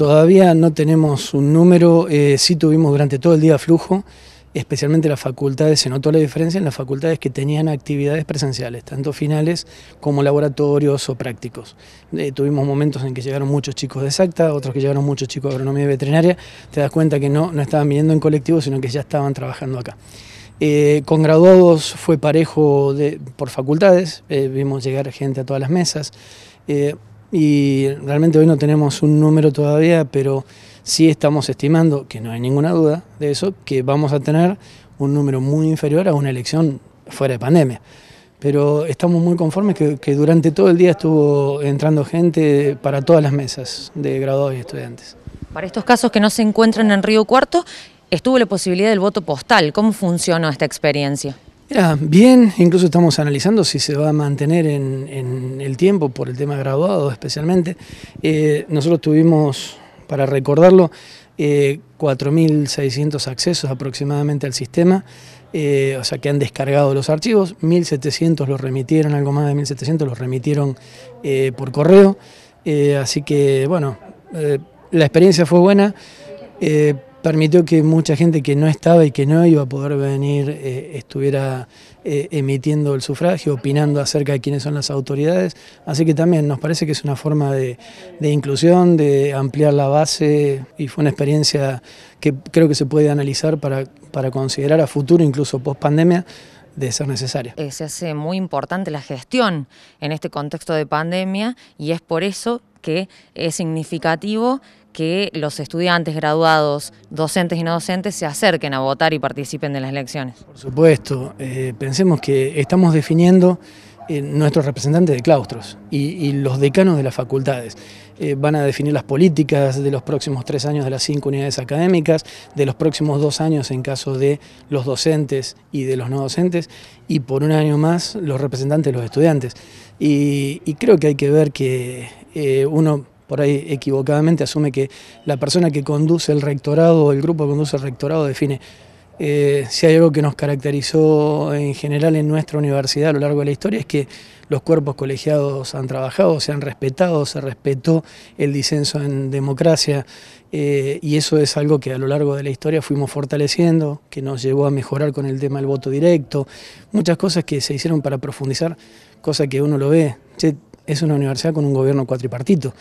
Todavía no tenemos un número, eh, sí tuvimos durante todo el día flujo, especialmente las facultades, se notó la diferencia en las facultades que tenían actividades presenciales, tanto finales como laboratorios o prácticos. Eh, tuvimos momentos en que llegaron muchos chicos de exacta, otros que llegaron muchos chicos de agronomía y veterinaria, te das cuenta que no, no estaban viniendo en colectivo, sino que ya estaban trabajando acá. Eh, con graduados fue parejo por facultades, vimos llegar gente a todas las mesas y realmente hoy no tenemos un número todavía, pero sí estamos estimando, que no hay ninguna duda de eso, que vamos a tener un número muy inferior a una elección fuera de pandemia. Pero estamos muy conformes que, durante todo el día estuvo entrando gente para todas las mesas de graduados y estudiantes. Para estos casos que no se encuentran en Río Cuarto, estuvo la posibilidad del voto postal. ¿Cómo funcionó esta experiencia? Mira, bien, incluso estamos analizando si se va a mantener en, el tiempo por el tema graduado especialmente. Eh, nosotros tuvimos, para recordarlo, 4.600 eh, accesos aproximadamente al sistema, eh, o sea que han descargado los archivos, 1.700 los remitieron, algo más de 1.700 los remitieron por correo, así que bueno, la experiencia fue buena permitió que mucha gente que no estaba y que no iba a poder venir eh, estuviera eh, emitiendo el sufragio, opinando acerca de quiénes son las autoridades. Así que también nos parece que es una forma de, inclusión, de ampliar la base y fue una experiencia que creo que se puede analizar para considerar a futuro, incluso post pandemia, de ser necesaria. Eh, se hace muy importante la gestión en este contexto de pandemia y es por eso que es significativo que los estudiantes, graduados, docentes y no docentes se acerquen a votar y participen de las elecciones. Por supuesto, eh, pensemos que estamos definiendo eh, nuestros representantes de claustros y, los decanos de las facultades. Eh, van a definir las políticas de los próximos tres años de las cinco unidades académicas, de los próximos dos años en caso de los docentes y de los no docentes, y por un año más los representantes de los estudiantes. y creo que hay que ver que uno por ahí equivocadamente asume que la persona que conduce el rectorado o el grupo que conduce el rectorado define. Eh, si hay algo que nos caracterizó en general en nuestra universidad a lo largo de la historia es que los cuerpos colegiados han trabajado, se han respetado, se respetó el disenso en democracia eh, y eso es algo que a lo largo de la historia fuimos fortaleciendo, que nos llevó a mejorar con el tema del voto directo, muchas cosas que se hicieron para profundizar, cosa que uno lo ve, es una universidad con un gobierno cuatripartito.